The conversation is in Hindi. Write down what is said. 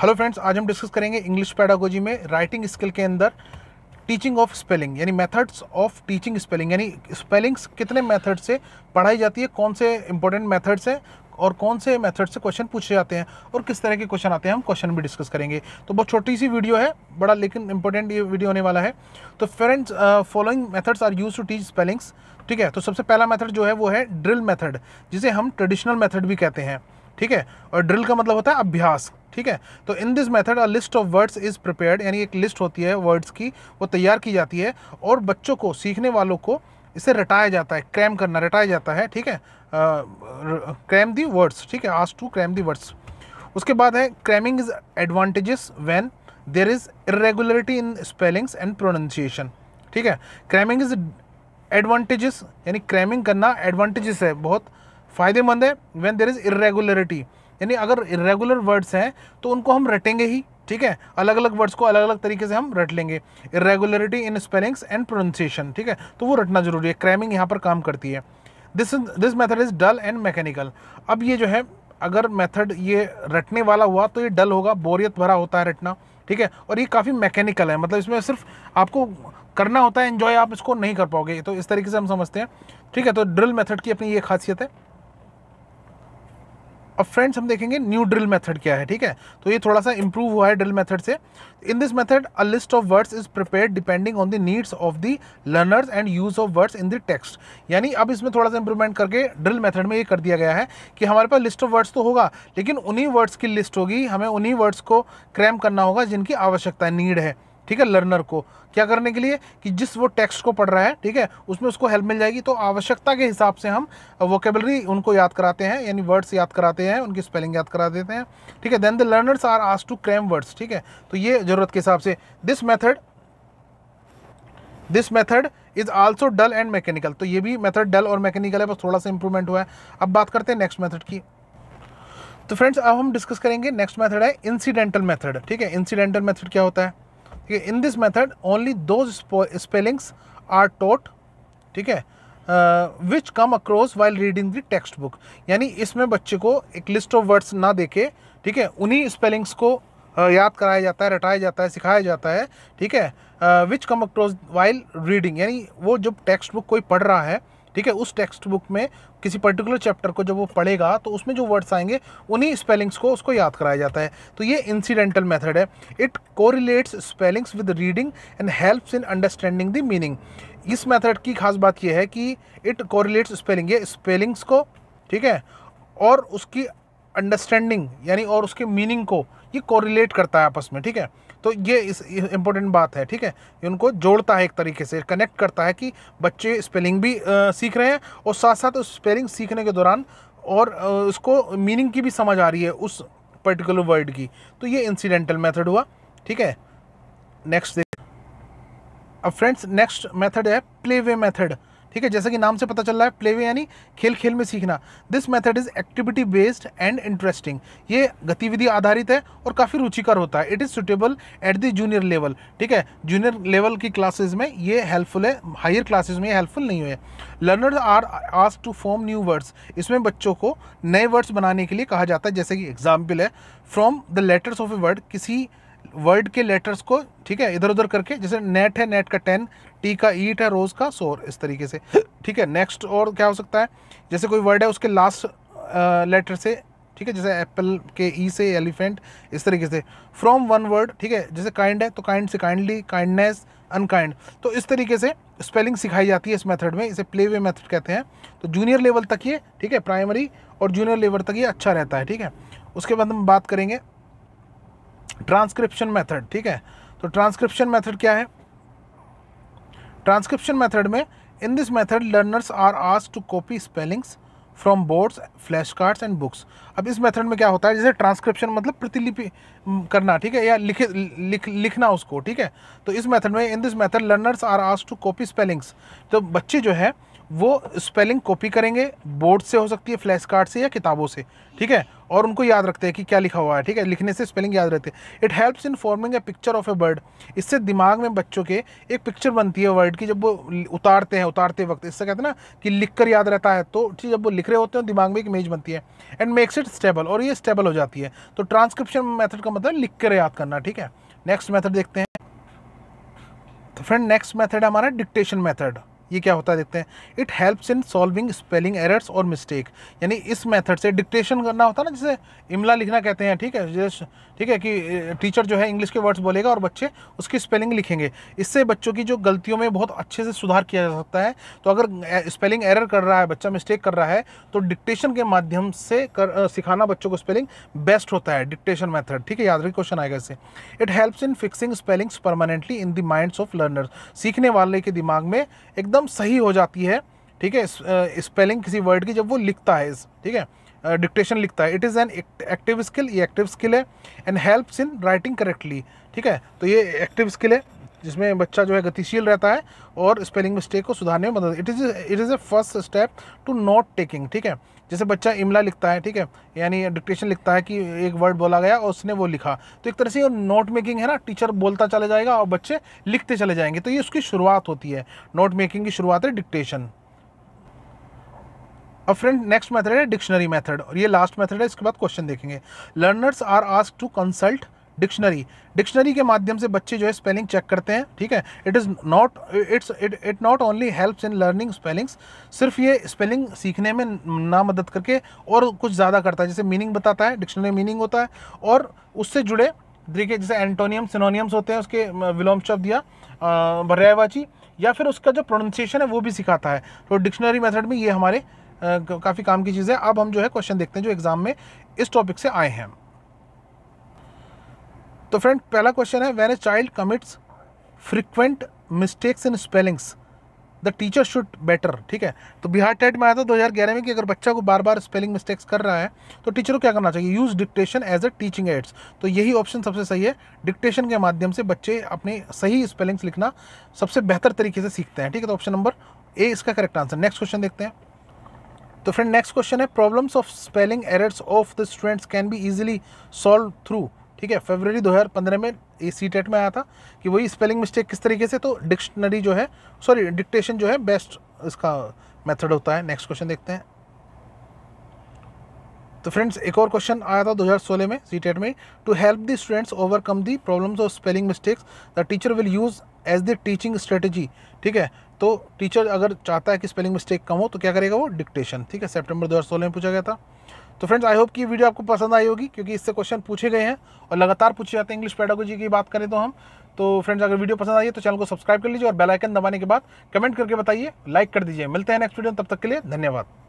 हेलो फ्रेंड्स आज हम डिस्कस करेंगे इंग्लिश पैडागोजी में राइटिंग स्किल के अंदर टीचिंग ऑफ स्पेलिंग यानी मेथड्स ऑफ टीचिंग स्पेलिंग यानी स्पेलिंग्स कितने मेथड से पढ़ाई जाती है कौन से इंपॉर्टेंट मेथड्स हैं और कौन से मेथड से क्वेश्चन पूछे जाते हैं और किस तरह के क्वेश्चन आते हैं हम क्वेश्चन भी डिस्कस करेंगे तो बहुत छोटी सी वीडियो है बड़ा लेकिन इंपॉर्टेंट ये वीडियो होने वाला है तो friends following methods are use to teach spellings ठीक है तो सबसे पहला मेथड जो है वो है ड्रिल मेथड जिसे हम ट्रेडिशनल मेथड भी कहते हैं ठीक है और ड्रिल का मतलब होता है अभ्यास ठीक है तो in this method a list of words is prepared यानी एक लिस्ट होती है वर्ड्स की वो तैयार की जाती है और बच्चों को सीखने वालों को इसे रटाया जाता है क्रैम करना रटाया जाता है ठीक है क्रैम दी वर्ड्स ठीक है आज टू क्रैम दी वर्ड्स उसके बाद है cramming is advantages when there is irregularity in spellings and pronunciation ठीक है क्रैमिंग इज एडवांटेजेस यानी क्रैमिंग करना एडवांटेजेस है बहुत फ़ायदेमंद है वेन देर इज़ इरेगुलरिटी यानी अगर इरेगुलर वर्ड्स हैं तो उनको हम रटेंगे ही ठीक है अलग अलग वर्ड्स को अलग अलग तरीके से हम रट लेंगे irregularity in spellings and pronunciation ठीक है तो वो रटना जरूरी है क्रैमिंग यहाँ पर काम करती है this this method is dull and mechanical अब ये जो है अगर मेथड ये रटने वाला हुआ तो ये डल होगा बोरियत भरा होता है रटना ठीक है और ये काफ़ी मैकेनिकल है मतलब इसमें सिर्फ आपको करना होता है इन्जॉय आप इसको नहीं कर पाओगे तो इस तरीके से हम समझते हैं ठीक है तो ड्रिल मेथड की अपनी ये खासियत है अब फ्रेंड्स हम देखेंगे न्यू ड्रिल मेथड क्या है ठीक है तो ये थोड़ा सा इंप्रूव हुआ है ड्रिल मेथड से in this method a list of words is prepare depending on the needs of the learners and use of words in the text यानी अब इसमें थोड़ा सा इंप्रूवमेंट करके ड्रिल मेथड में ये कर दिया गया है कि हमारे पास लिस्ट ऑफ वर्ड्स तो होगा लेकिन उन्हीं वर्ड्स की लिस्ट होगी हमें उन्हीं वर्ड्स को क्रैम करना होगा जिनकी आवश्यकता नीड है ठीक है लर्नर को क्या करने के लिए कि जिस वो टेक्स्ट को पढ़ रहा है ठीक है उसमें उसको हेल्प मिल जाएगी तो आवश्यकता के हिसाब से हम वोकेबलरी उनको याद कराते हैं यानी वर्ड्स याद कराते हैं उनकी स्पेलिंग याद करा देते हैं ठीक है देन द लर्नर्स आर आज टू क्रैम वर्ड्स ठीक है तो ये ज़रूरत के हिसाब से this method this method is also dull and mechanical तो ये भी मैथड डल और मैकेनिकल है बस थोड़ा सा इंप्रूवमेंट हुआ है अब बात करते हैं नेक्स्ट मैथड की तो फ्रेंड्स अब हम डिस्कस करेंगे नेक्स्ट मेथड है इंसिडेंटल मेथड ठीक है इंसिडेंटल मेथड क्या होता है ठीक है इन दिस मेथड ओनली दो स्पेलिंग्स आर टोट ठीक है which come across while reading the text book यानी इसमें बच्चे को एक लिस्ट ऑफ वर्ड्स ना देके ठीक है उन्हीं स्पेलिंग्स को uh, याद कराया जाता है रटाया जाता है सिखाया जाता है ठीक है which come across while reading यानी वो जब टेक्स्ट बुक कोई पढ़ रहा है ठीक है उस टेक्स्ट बुक में किसी पर्टिकुलर चैप्टर को जब वो पढ़ेगा तो उसमें जो वर्ड्स आएंगे उन्हीं स्पेलिंग्स को उसको याद कराया जाता है तो ये इंसिडेंटल मेथड है it correlates spellings with reading and helps in understanding the meaning इस मेथड की खास बात यह है कि इट कोरिलेट्स स्पेलिंग ये स्पेलिंग्स को ठीक है और उसकी अंडरस्टैंडिंग यानी और उसके मीनिंग को ये कोरिलेट करता है आपस में ठीक है तो ये इस इम्पोर्टेंट बात है ठीक है उनको जोड़ता है एक तरीके से कनेक्ट करता है कि बच्चे स्पेलिंग भी आ, सीख रहे हैं और साथ साथ उस स्पेलिंग सीखने के दौरान और उसको मीनिंग की भी समझ आ रही है उस पर्टिकुलर वर्ड की तो ये इंसिडेंटल मेथड हुआ ठीक है नेक्स्ट अब फ्रेंड्स नेक्स्ट मेथड है प्ले वे मेथड ठीक है जैसा कि नाम से पता चल रहा है प्ले वे यानी खेल खेल में सीखना this method is activity based and interesting ये गतिविधि आधारित है और काफ़ी रुचिकर होता है it is suitable at the junior level ठीक है जूनियर लेवल की क्लासेज में ये हेल्पफुल है हायर क्लासेज में ये हेल्पफुल नहीं है लर्नर आर आज टू फॉर्म न्यू वर्ड्स इसमें बच्चों को नए वर्ड्स बनाने के लिए कहा जाता है जैसे कि एग्जाम्पल है from the letters of a word किसी वर्ड के लेटर्स को ठीक है इधर उधर करके जैसे नेट है नेट का टेन टी का ईट है रोज़ का सोर इस तरीके से ठीक है नेक्स्ट और क्या हो सकता है जैसे कोई वर्ड है उसके लास्ट लेटर से ठीक है जैसे एप्पल के ई e से एलिफेंट इस तरीके से फ्रॉम वन वर्ड ठीक है जैसे काइंड है तो काइंड से काइंडली काइंडनेस अनकाइंड तो इस तरीके से स्पेलिंग सिखाई जाती है इस मेथड में इसे प्ले वे मेथड कहते हैं तो जूनियर लेवल तक ये ठीक है प्राइमरी और जूनियर लेवल तक ये अच्छा रहता है ठीक है उसके बाद हम बात करेंगे ट्रांसक्रिप्शन मेथड ठीक है तो ट्रांसक्रिप्शन मेथड क्या है ट्रांसक्रिप्शन मेथड में in this method learners are आज to copy spellings from boards flash cards and books अब इस मेथड में क्या होता है जैसे ट्रांसक्रिप्शन मतलब प्रतिलिपि करना ठीक है या लिखे लिख लिखना उसको ठीक है तो इस मेथड में in this method learners are आज टू कॉपी स्पेलिंग्स तो बच्चे जो है वो स्पेलिंग कॉपी करेंगे बोर्ड से हो सकती है फ्लैश कार्ड से या किताबों से ठीक है और उनको याद रखते हैं कि क्या लिखा हुआ है ठीक है लिखने से स्पेलिंग याद रहते हैं it helps in forming a picture of a word इससे दिमाग में बच्चों के एक पिक्चर बनती है वर्ड की जब वो उतारते हैं उतारते वक्त इससे कहते हैं ना कि लिख कर याद रहता है तो जब वो लिख रहे होते हैं दिमाग में एक इमेज बनती है एंड मेक्स इट स्टेबल और ये स्टेबल हो जाती है तो ट्रांसक्रिप्शन मैथड का मतलब लिख कर याद करना ठीक है नेक्स्ट मैथड देखते हैं तो फ्रेंड नेक्स्ट मैथड है हमारा डिक्टेशन मैथड ये क्या होता है देखते हैं it helps in solving spelling errors और मिस्टेक यानी इस मेथड से डिक्टेशन करना होता है ना जैसे इमला लिखना कहते हैं ठीक है ठीक है कि टीचर जो है इंग्लिश के वर्ड्स बोलेगा और बच्चे उसकी स्पेलिंग लिखेंगे इससे बच्चों की जो गलतियों में बहुत अच्छे से सुधार किया जा सकता है तो अगर स्पेलिंग एरर कर रहा है बच्चा मिस्टेक कर रहा है तो डिक्टेशन के माध्यम से कर सिखाना बच्चों को स्पेलिंग बेस्ट होता है डिक्टेशन मेथड ठीक है याद रखिए क्वेश्चन आएगा इससे it helps in fixing spellings permanently in the minds of learners सीखने वाले के दिमाग में एकदम एकदम सही हो जाती है ठीक है स्पेलिंग किसी वर्ड की जब वो लिखता है ठीक है डिक्टेशन लिखता है it is an active skill ये एक्टिव स्किल है and helps in writing correctly ठीक है तो ये एक्टिव स्किल है जिसमें बच्चा जो है गतिशील रहता है और स्पेलिंग मिस्टेक को सुधारने में मदद it is it is a first step to note taking ठीक है जैसे बच्चा इमला लिखता है ठीक है यानी डिक्टेशन लिखता है कि एक वर्ड बोला गया और उसने वो लिखा तो एक तरह से नोट मेकिंग है ना टीचर बोलता चले जाएगा और बच्चे लिखते चले जाएंगे तो ये उसकी शुरुआत होती है नोट मेकिंग की शुरुआत है डिक्टेशन अब फ्रेंड नेक्स्ट मेथड है डिक्शनरी मेथड और ये लास्ट मेथड है इसके बाद क्वेश्चन देखेंगे learners are asked to consult dictionary dictionary के माध्यम से बच्चे जो है स्पेलिंग चेक करते हैं ठीक है it is not it's it it not only helps in learning spellings सिर्फ ये स्पेलिंग सीखने में ना मदद करके और कुछ ज़्यादा करता है जैसे मीनिंग बताता है डिक्शनरी मीनिंग होता है और उससे जुड़े देखिए जैसे एंटोनियम सिनोनियम्स होते हैं उसके विलोम शब्द या भर्यायवाची या फिर उसका जो प्रोनाउंसिएशन है वो भी सिखाता है तो डिक्शनरी मेथड में ये हमारे काफ़ी काम की चीज़ है अब हम जो है क्वेश्चन देखते हैं जो एग्ज़ाम में इस टॉपिक से आए हैं तो फ्रेंड पहला क्वेश्चन है when a child commits frequent mistakes in spellings the teacher should better ठीक है तो बिहार टेट में आया था 2011 में कि अगर बच्चा को बार बार स्पेलिंग मिस्टेक्स कर रहा है तो टीचर को क्या करना चाहिए use dictation as a teaching aids तो यही ऑप्शन सबसे सही है डिक्टेशन के माध्यम से बच्चे अपने सही स्पेलिंग्स लिखना सबसे बेहतर तरीके से सीखते हैं ठीक है तो ऑप्शन नंबर ए इसका करेक्ट आंसर नेक्स्ट क्वेश्चन देखते हैं तो फ्रेंड नेक्स्ट क्वेश्चन है problems of spelling errors of the students can be easily solve through ठीक है फेबररी 2015 में ए सी टेट में आया था कि वही स्पेलिंग मिस्टेक किस तरीके से तो डिक्शनरी जो है सॉरी डिक्टेशन जो है बेस्ट इसका मेथड होता है नेक्स्ट क्वेश्चन देखते हैं तो फ्रेंड्स एक और क्वेश्चन आया था 2016 में सी टेट में to help the students overcome the problems of spelling mistakes the teacher will use as the teaching strategy ठीक है तो टीचर अगर चाहता है कि स्पेलिंग मिस्टेक कम हो तो क्या करेगा वो डिक्टेशन ठीक है सेप्टेम्बर दो में पूछा गया था तो फ्रेंड्स आई होप कि वीडियो आपको पसंद आई होगी क्योंकि इससे क्वेश्चन पूछे गए हैं और लगातार पूछे जाते हैं इंग्लिश पैडागोजी की बात करें तो हम तो फ्रेंड्स अगर वीडियो पसंद आई है तो चैनल को सब्सक्राइब कर लीजिए और बेल आइकन दबाने के बाद कमेंट करके बताइए लाइक कर दीजिए मिलते हैं नेक्स्ट वीडियो तब तक के लिए धन्यवाद